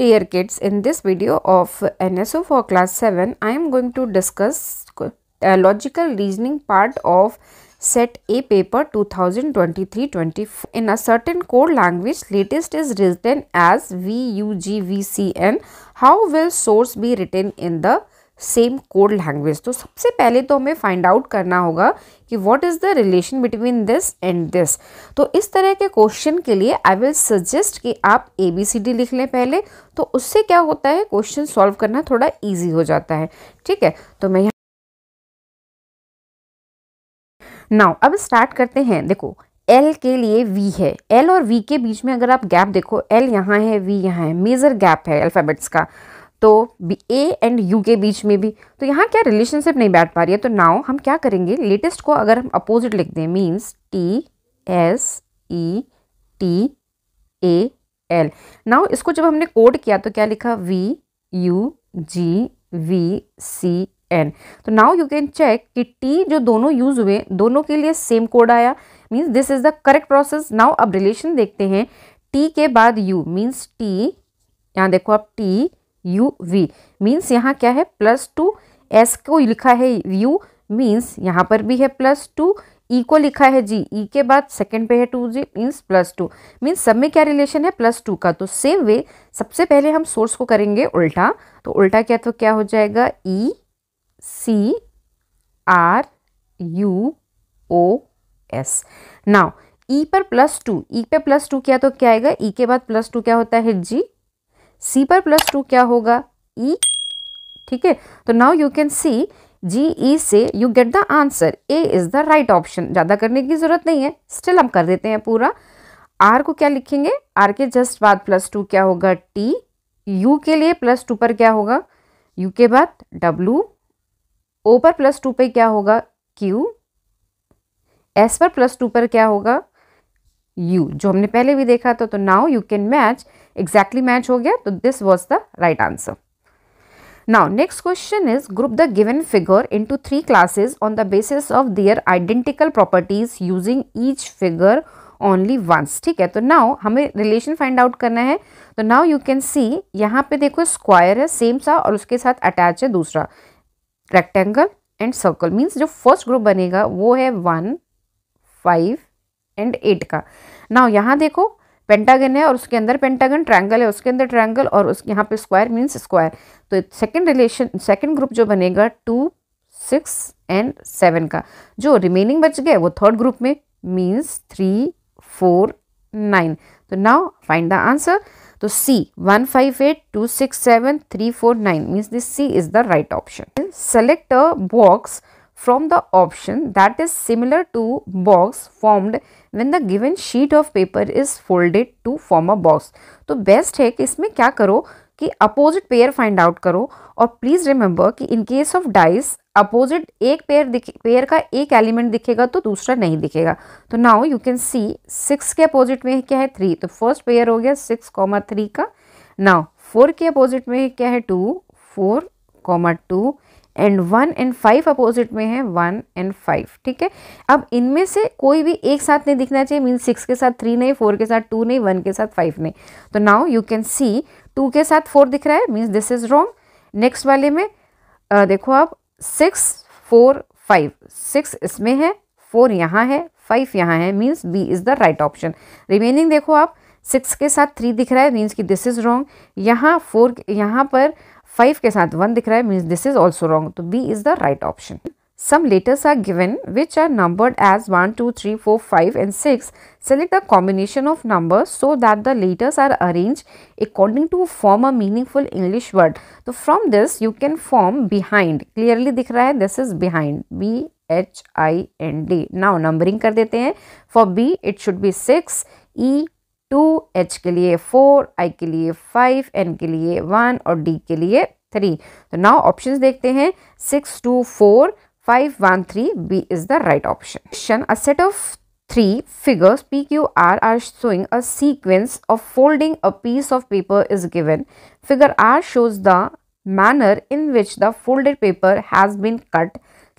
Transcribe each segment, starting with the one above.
Dear kids, in this video of NSO for class 7, I am going to discuss uh, logical reasoning part of set A paper 2023-24. In a certain core language, latest is written as VUGVCN. How will source be written in the same code language तो सबसे पहले तो हमें find out करना होगा कि what is the relation between this and this तो इस तरह के क्वेश्चन के लिए आई विल सजेस्ट कि आप ए बी सी डी लिख लें पहले तो उससे क्या होता है क्वेश्चन सॉल्व करना थोड़ा ईजी हो जाता है ठीक है तो मैं यहाँ नाउ अब स्टार्ट करते हैं देखो एल के लिए वी है एल और वी के बीच में अगर आप गैप देखो एल यहाँ है वी यहाँ है मेजर गैप है अल्फ़ाबेट्स का तो ए एंड यू के बीच में भी तो यहाँ क्या रिलेशनशिप नहीं बैठ पा रही है तो नाउ हम क्या करेंगे लेटेस्ट को अगर हम अपोजिट लिख दें means T S E T A L now इसको जब हमने कोड किया तो क्या लिखा V U G V C N तो नाउ यू कैन चेक कि टी जो दोनों यूज हुए दोनों के लिए सेम कोड आया means this is the correct process now अब रिलेशन देखते हैं टी के बाद यू मीन्स टी यहाँ देखो आप टी यू वी मीन्स यहाँ क्या है प्लस टू एस को लिखा है यू मीन्स यहाँ पर भी है प्लस टू ई को लिखा है जी ई के बाद सेकंड पे है two G means plus two means सब में क्या रिलेशन है प्लस टू का तो सेम वे सबसे पहले हम सोर्स को करेंगे उल्टा तो उल्टा क्या तो क्या हो जाएगा E C R U O S now E पर प्लस टू ई पे प्लस टू क्या तो क्या आएगा ई के बाद प्लस टू क्या होता है जी सी पर प्लस टू क्या होगा ई e, ठीक है तो now you can see G E से you get the answer A is the right option ज़्यादा करने की ज़रूरत नहीं है स्टिल हम कर देते हैं पूरा आर को क्या लिखेंगे आर के जस्ट बाद प्लस टू क्या होगा टी यू के लिए प्लस टू पर क्या होगा यू के बाद डब्लू ओ पर प्लस टू पर क्या होगा क्यू एस पर प्लस टू पर क्या होगा यू जो हमने पहले भी देखा था तो now you can match exactly match हो गया तो this was the right answer now next question is group the given figure in two three classes on the basis of their identical properties using each figure only once ठीक है तो now हमें relation find out करना है तो now you can सी यहाँ पे देखो स्क्वायर है सेम सा और उसके साथ अटैच है दूसरा रेक्टेंगल एंड सर्कल मीन्स जो फर्स्ट ग्रुप बनेगा वो है वन फाइव एंड एट का नाउ यहाँ देखो पेंटागन है और उसके अंदर पेंटागन ट्रायंगल है उसके अंदर ट्रायंगल और उसके यहाँ पे स्क्वायर मींस स्क्वायर तो सेकंड रिलेशन सेकंड ग्रुप जो बनेगा टू सिक्स एंड सेवन का जो रिमेनिंग बच गए वो थर्ड ग्रुप में मींस थ्री फोर नाइन तो नाउ फाइंड द आंसर तो C one five eight two six seven three four nine means this C is the right option select a box from the option that is similar to box formed when the given sheet of paper is folded to form a box. तो best है कि इसमें क्या करो कि opposite pair find out करो और please remember कि in case of dice opposite एक पेयर दिखे पेयर का एक एलिमेंट दिखेगा तो दूसरा नहीं दिखेगा तो now you can see six के अपोजिट में क्या है थ्री तो फर्स्ट पेयर हो गया सिक्स कॉमा थ्री का नाउ फोर के अपोजिट में क्या है two four comma two and one and five opposite में है वन एंड फाइव ठीक है अब इनमें से कोई भी एक साथ नहीं दिखना चाहिए मीन सिक्स के साथ थ्री नहीं फोर के साथ टू नहीं वन के साथ फाइव नहीं तो now you can see two के साथ फोर दिख रहा है means this is wrong next वाले में आ, देखो आप सिक्स फोर फाइव सिक्स इसमें है फोर यहाँ है फाइव यहाँ है means B is the right option remaining देखो आप सिक्स के साथ थ्री दिख रहा है मीन्स कि दिस इज़ रॉन्ग यहाँ फोर यहाँ पर फाइव के साथ वन दिख रहा है means this is also wrong तो B is the right option some letters are given which are numbered as one two three four five and six select a combination of number so that the letters are arrange according to form a meaningful English word तो from this you can form behind clearly दिख रहा है this is behind B H I N D now numbering कर देते हैं for B it should be six E two H के लिए four आई के लिए फाइव एन के लिए वन और डी के लिए थ्री तो नाउ ऑप्शन देखते हैं six two four five one three B is the right option question a set of three figures P Q R are showing a sequence of folding a piece of paper is given figure R shows the manner in which the folded paper has been cut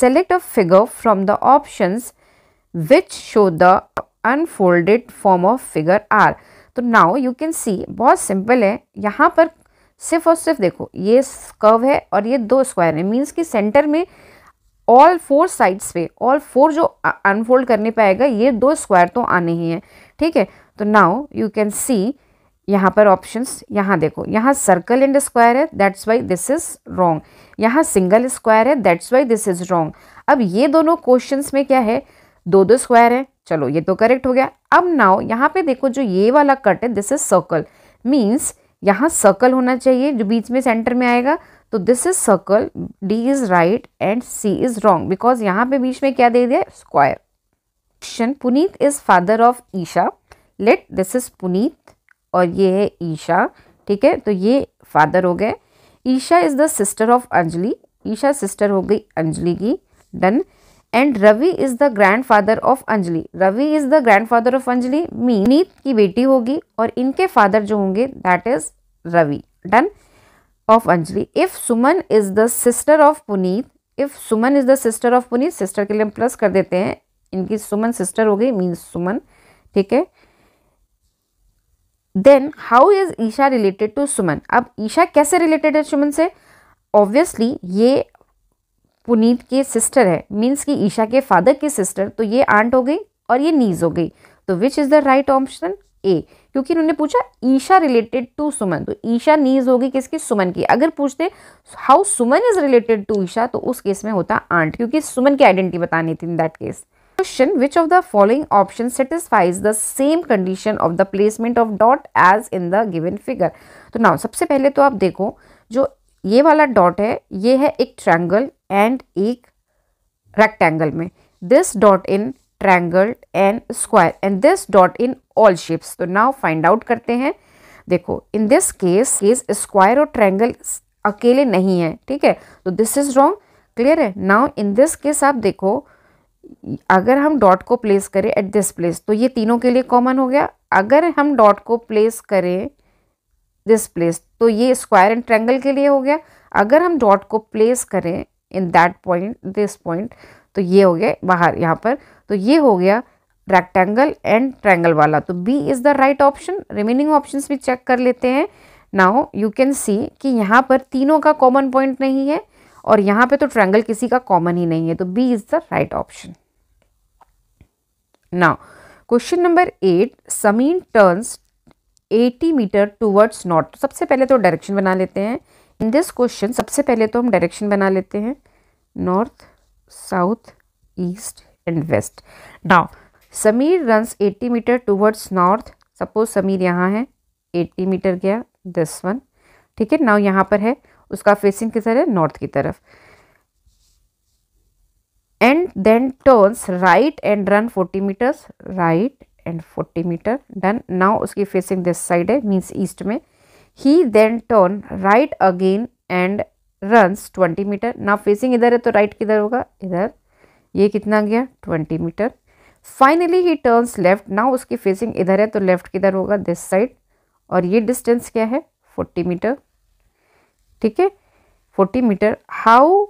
select a figure from the option which show the unfolded form of figure R तो now you can see बहुत simple है यहाँ पर सिर्फ और सिर्फ देखो ये कर्व है और ये दो स्क्वायर है मीन्स कि सेंटर में ऑल फोर साइड्स पे ऑल फोर जो अनफोल्ड करने पाएगा ये दो स्क्वायर तो आने ही हैं ठीक है तो नाउ यू कैन सी यहाँ पर ऑप्शंस यहाँ देखो यहाँ सर्कल एंड स्क्वायर है that's why this is wrong यहाँ सिंगल स्क्वायर है that's why this is wrong अब ये दोनों क्वेश्चन में क्या है दो दो स्क्वायर है चलो ये तो करेक्ट हो गया अब नाउ यहाँ पे देखो जो ये वाला कट है दिस इज सर्कल मीन्स यहाँ सर्कल होना चाहिए जो बीच में सेंटर में आएगा तो this is circle D is right and C is wrong because यहाँ पे बीच में क्या दे दिया square question Puneet is father of Isha let this is Puneet और ये है ईशा ठीक है तो ये फादर हो गए Isha is the sister of Anjali Isha sister हो गई अंजलि की done and Ravi is the grand father of Anjali Ravi is the grand father of Anjali मीनीत की बेटी होगी और इनके फादर जो होंगे that is Ravi done of Anjali if Suman is the sister of Puneet if Suman is the sister of Puneet sister के लिए हम प्लस कर देते हैं इनकी सुमन सिस्टर हो गई मीन्स सुमन ठीक है then how is Isha related to Suman अब ईशा कैसे रिलेटेड है सुमन से ऑब्वियसली ये पुनीत के सिस्टर है मीन्स कि ईशा के फादर के सिस्टर तो ये आंट हो गई और ये नीज हो गई तो which is the right option A क्योंकि इन्होंने पूछा ईशा रिलेटेड टू सुमन तो ईशा नीज होगी किसकी सुमन की अगर पूछते how Suman is related to Isha तो उस केस में होता आंट क्योंकि सुमन की आइडेंटिटी बतानी थी in that case question which of the following option satisfies the same condition of the placement of dot as in the given figure तो नाउ सबसे पहले तो आप देखो जो ये वाला डॉट है ये है एक ट्रैंगल एंड एक रेक्टेंगल में this dot in triangle and square and this dot in all shapes तो नाउ फाइंड आउट करते हैं देखो in this case is square और ट्रैंगल अकेले नहीं है ठीक है तो दिस इज रॉन्ग क्लियर है नाउ इन दिस केस आप देखो अगर हम डॉट को प्लेस करें एट दिस प्लेस तो ये तीनों के लिए कॉमन हो गया अगर हम डॉट को प्लेस करें दिस प्लेस तो ये स्क्वायर एंड ट्रैंगल के लिए हो गया अगर हम डॉट को प्लेस करें in that point this point तो ये हो गया बाहर यहाँ पर तो ये हो गया रेक्टेंगल एंड ट्रैंगल वाला तो B is the right option remaining options भी चेक कर लेते हैं नाउ यू कैन सी कि यहाँ पर तीनों का कॉमन पॉइंट नहीं है और यहाँ पे तो ट्रैंगल किसी का कॉमन ही नहीं है तो B is the right option now question number eight Sameer turns 80 meter towards north तो सबसे पहले तो डायरेक्शन बना लेते हैं इन दिस क्वेश्चन सबसे पहले तो हम डायरेक्शन बना लेते हैं north south east and west now Sameer runs 80 meter towards north suppose Sameer यहाँ है 80 मीटर गया दिस वन ठीक है नाउ यहाँ पर है उसका फेसिंग किधर है नॉर्थ की तरफ and then turns right and run 40 meters right and forty meter done now उसकी फेसिंग दिस साइड है मीन्स ईस्ट में ही then turn right again and runs twenty meter ना फेसिंग इधर है तो राइट किधर होगा इधर ये कितना गया twenty meter finally he turns left ना उसकी फेसिंग इधर है तो लेफ्ट किधर होगा दिस साइड और ये डिस्टेंस क्या है फोर्टी मीटर ठीक है forty meter how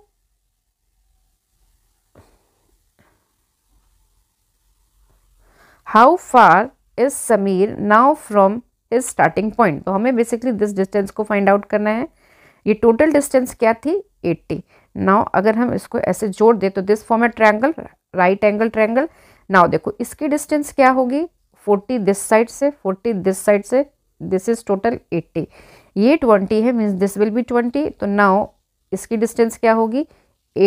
how far is Sameer now from his starting point तो हमें बेसिकली दिस डिस्टेंस को फाइंड आउट करना है ये टोटल डिस्टेंस क्या थी 80 नाउ अगर हम इसको ऐसे जोड़ दें तो this form a triangle right angle triangle now देखो इसकी डिस्टेंस क्या होगी 40 दिस साइड से 40 दिस साइड से दिस इज टोटल 80 ये 20 है मीन्स दिस विल बी 20 तो नाउ इसकी डिस्टेंस क्या होगी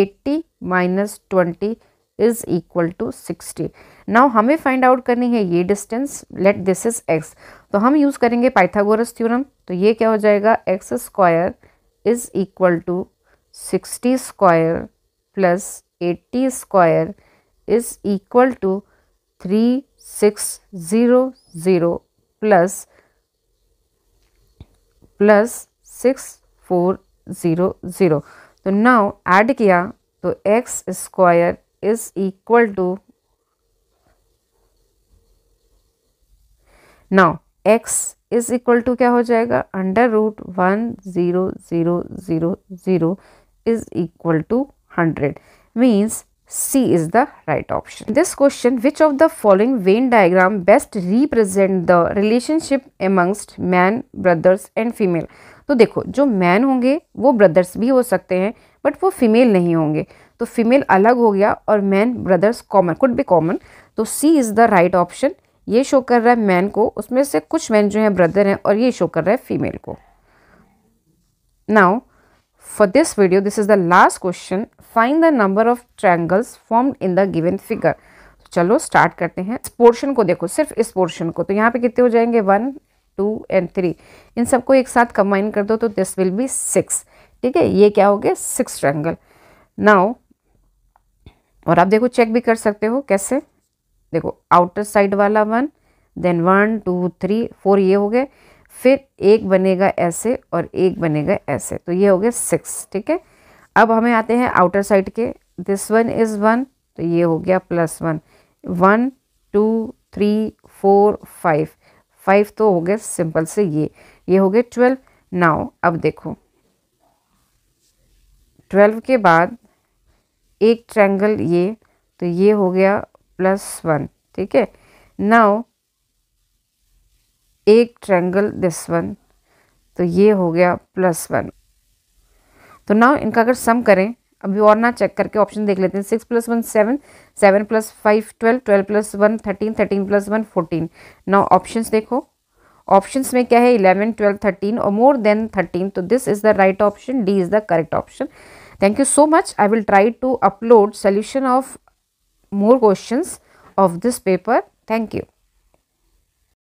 80 minus twenty is equal to sixty now हमें फाइंड आउट करनी है ये distance let this is X तो हम यूज़ करेंगे पाइथागोरस थ्योरम तो ये क्या हो जाएगा x square is equal to sixty square plus eighty square is equal to three six zero zero plus plus six four zero zero तो now add किया तो x square is equal to now x is equal to क्या हो जाएगा under root one zero zero zero zero is equal to hundred means C is the right option. In this question, which of the following Venn diagram best represent the relationship amongst man, brothers and female? तो देखो जो man होंगे वो brothers भी हो सकते हैं but वो फीमेल नहीं होंगे तो फीमेल अलग हो गया और man brothers common could be common तो C is the right option ये शो कर रहा है मैन को उसमें से कुछ मैन जो है ब्रदर हैं और ये शो कर रहा है फीमेल को now for this video this is the last question find the number of triangles form in the given figure चलो स्टार्ट करते हैं इस पोर्शन को देखो सिर्फ इस पोर्शन को तो यहाँ पे कितने हो जाएंगे वन टू एंड थ्री इन सबको एक साथ कंबाइन कर दो तो दिस विल बी सिक्स ठीक है ये क्या हो गया सिक्स ट्रैंगल नाउ और आप देखो चेक भी कर सकते हो कैसे देखो आउटर साइड वाला one then one two three four ये हो गए फिर एक बनेगा ऐसे और एक बनेगा ऐसे तो ये हो गए सिक्स ठीक है अब हमें आते हैं आउटर साइड के दिस वन इज़ वन तो ये हो गया plus one one two three four five five तो हो गए सिंपल से ये ये हो गए ट्वेल्व नाउ अब देखो ट्वेल्व के बाद एक ट्रैंगल ये तो ये हो गया प्लस वन ठीक है नाउ एक ट्रैंगल दिस वन तो ये हो गया प्लस वन तो नाउ इनका अगर सम करें अभी और ना चेक करके ऑप्शन देख लेते हैं six plus one seven seven plus five twelve twelve plus one thirteen thirteen plus one fourteen now option देखो ऑप्शन में क्या है इलेवन ट्वेल्व थर्टीन और मोर देन थर्टीन तो this is the right option D is the correct option Thank you so much. I will try to upload solution of more questions of this paper. Thank you.